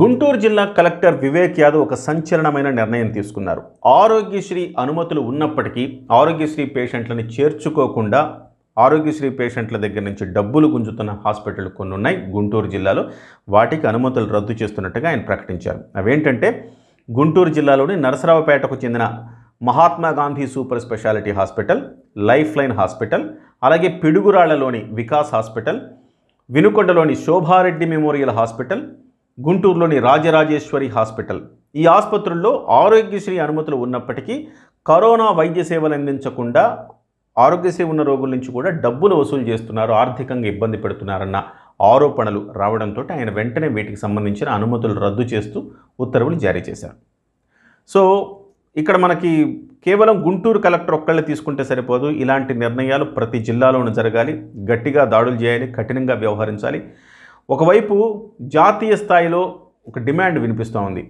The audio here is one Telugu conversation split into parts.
గుంటూరు జిల్లా కలెక్టర్ వివేక్ యాదవ్ ఒక సంచలనమైన నిర్ణయం తీసుకున్నారు ఆరోగ్యశ్రీ అనుమతులు ఉన్నప్పటికీ ఆరోగ్యశ్రీ పేషెంట్లను చేర్చుకోకుండా ఆరోగ్యశ్రీ పేషెంట్ల దగ్గర నుంచి డబ్బులు గుంజుతున్న హాస్పిటల్ కొన్ని ఉన్నాయి గుంటూరు జిల్లాలో వాటికి అనుమతులు రద్దు చేస్తున్నట్టుగా ఆయన ప్రకటించారు అవేంటంటే గుంటూరు జిల్లాలోని నరసరావుపేటకు చెందిన Mahatma Gandhi super speciality hospital life line hospital అలాగే పిడుగురాళ్లలోని వికాస్ హాస్పిటల్ వినుకొండలోని శోభారెడ్డి మెమోరియల్ హాస్పిటల్ గుంటూరులోని రాజరాజేశ్వరి హాస్పిటల్ ఈ ఆసుపత్రుల్లో ఆరోగ్యశ్రీ అనుమతులు ఉన్నప్పటికీ కరోనా వైద్య సేవలు అందించకుండా ఆరోగ్యశ్రీ ఉన్న రోగుల నుంచి కూడా డబ్బులు వసూలు చేస్తున్నారు ఆర్థికంగా ఇబ్బంది పెడుతున్నారన్న ఆరోపణలు రావడంతో ఆయన వెంటనే వీటికి సంబంధించిన అనుమతులు రద్దు చేస్తూ ఉత్తర్వులు జారీ చేశారు సో ఇక్కడ మనకి కేవలం గుంటూరు కలెక్టర్ ఒక్కళ్ళే తీసుకుంటే సరిపోదు ఇలాంటి నిర్ణయాలు ప్రతి జిల్లాలోనూ జరగాలి గట్టిగా దాడులు చేయాలి కఠినంగా వ్యవహరించాలి ఒకవైపు జాతీయ స్థాయిలో ఒక డిమాండ్ వినిపిస్తూ ఉంది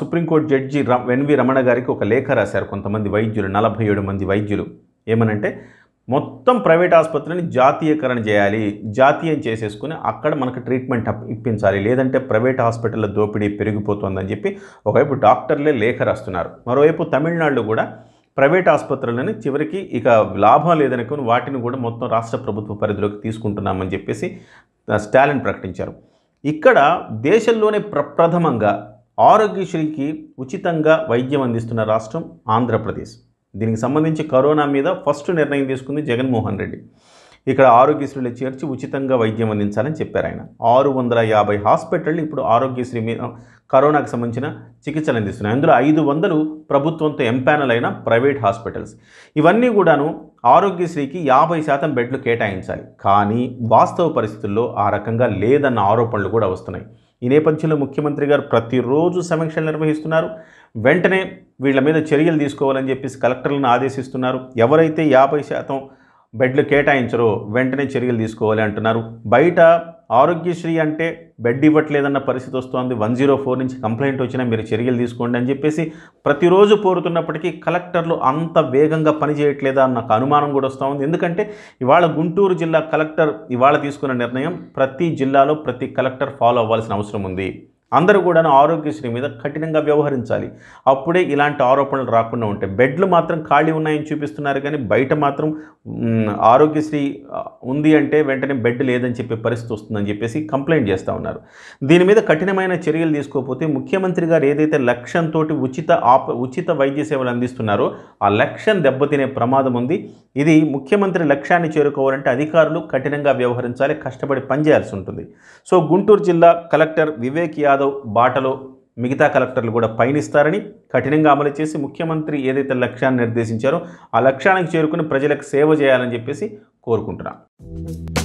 సుప్రీంకోర్టు జడ్జి ఎన్వి రమణ గారికి ఒక లేఖ రాశారు కొంతమంది వైద్యులు నలభై ఏడు మంది వైద్యులు ఏమనంటే మొత్తం ప్రైవేట్ ఆసుపత్రిని జాతీయకరణ చేయాలి జాతీయం చేసేసుకుని అక్కడ మనకు ట్రీట్మెంట్ ఇప్పించాలి లేదంటే ప్రైవేట్ హాస్పిటల్లో దోపిడీ పెరిగిపోతుందని చెప్పి ఒకవైపు డాక్టర్లే లేఖ రాస్తున్నారు మరోవైపు తమిళనాడులో కూడా ప్రైవేట్ ఆసుపత్రులని చివరికి ఇక లాభం లేదనుకుని వాటిని కూడా మొత్తం రాష్ట్ర ప్రభుత్వ పరిధిలోకి తీసుకుంటున్నామని చెప్పేసి స్టాలిన్ ప్రకటించారు ఇక్కడ దేశంలోనే ప్రప్రథమంగా ఆరోగ్యశ్రీకి ఉచితంగా వైద్యం అందిస్తున్న రాష్ట్రం ఆంధ్రప్రదేశ్ దీనికి సంబంధించి కరోనా మీద ఫస్ట్ నిర్ణయం తీసుకుంది జగన్మోహన్ రెడ్డి ఇక్కడ ఆరోగ్యశ్రీలో చేర్చి ఉచితంగా వైద్యం అందించాలని చెప్పారు ఆయన ఆరు వందల యాభై హాస్పిటళ్ళు ఇప్పుడు ఆరోగ్యశ్రీ మీద కరోనాకు సంబంధించిన చికిత్సలు అందిస్తున్నాయి అందులో ఐదు వందలు ప్రభుత్వంతో ఎంపానల్ అయిన ప్రైవేట్ హాస్పిటల్స్ ఇవన్నీ కూడాను ఆరోగ్యశ్రీకి యాభై శాతం బెడ్లు కేటాయించాలి కానీ వాస్తవ పరిస్థితుల్లో ఆ రకంగా లేదన్న ఆరోపణలు కూడా వస్తున్నాయి ఈ నేపథ్యంలో ముఖ్యమంత్రి గారు ప్రతిరోజు సమీక్షలు నిర్వహిస్తున్నారు వెంటనే వీళ్ళ మీద చర్యలు తీసుకోవాలని చెప్పేసి కలెక్టర్లను ఆదేశిస్తున్నారు ఎవరైతే యాభై శాతం బెడ్లు కేటాయించరో వెంటనే చర్యలు తీసుకోవాలి అంటున్నారు బయట ఆరోగ్యశ్రీ అంటే బెడ్ ఇవ్వట్లేదన్న పరిస్థితి వస్తుంది వన్ జీరో ఫోర్ నుంచి కంప్లైంట్ వచ్చినా మీరు చర్యలు తీసుకోండి అని చెప్పేసి ప్రతిరోజు కోరుతున్నప్పటికీ కలెక్టర్లు అంత వేగంగా పనిచేయట్లేదా అన్న అనుమానం కూడా వస్తూ ఉంది ఎందుకంటే ఇవాళ గుంటూరు జిల్లా కలెక్టర్ ఇవాళ తీసుకున్న నిర్ణయం ప్రతి జిల్లాలో ప్రతి కలెక్టర్ ఫాలో అవ్వాల్సిన అవసరం ఉంది అందరూ కూడా ఆరోగ్యశ్రీ మీద కఠినంగా వ్యవహరించాలి అప్పుడే ఇలాంటి ఆరోపణలు రాకుండా ఉంటాయి బెడ్లు మాత్రం ఖాళీ ఉన్నాయని చూపిస్తున్నారు కానీ బయట మాత్రం ఆరోగ్యశ్రీ ఉంది అంటే వెంటనే బెడ్ లేదని చెప్పే పరిస్థితి వస్తుందని చెప్పేసి కంప్లైంట్ చేస్తూ ఉన్నారు దీని మీద కఠినమైన చర్యలు తీసుకోకపోతే ముఖ్యమంత్రి గారు ఏదైతే లక్ష్యంతో ఉచిత ఆప ఉచిత వైద్య సేవలు అందిస్తున్నారో ఆ లక్ష్యం దెబ్బతినే ప్రమాదం ఉంది ఇది ముఖ్యమంత్రి లక్ష్యాన్ని చేరుకోవాలంటే అధికారులు కఠినంగా వ్యవహరించాలి కష్టపడి పనిచేయాల్సి ఉంటుంది సో గుంటూరు జిల్లా కలెక్టర్ వివేక్ యాదవ్ యాదవ్ బాటలో మిగతా కలెక్టర్లు కూడా పయనిస్తారని కఠినంగా అమలు చేసి ముఖ్యమంత్రి ఏదైతే లక్ష్యాన్ని నిర్దేశించారో ఆ లక్ష్యానికి చేరుకుని ప్రజలకు సేవ చేయాలని చెప్పేసి కోరుకుంటున్నాను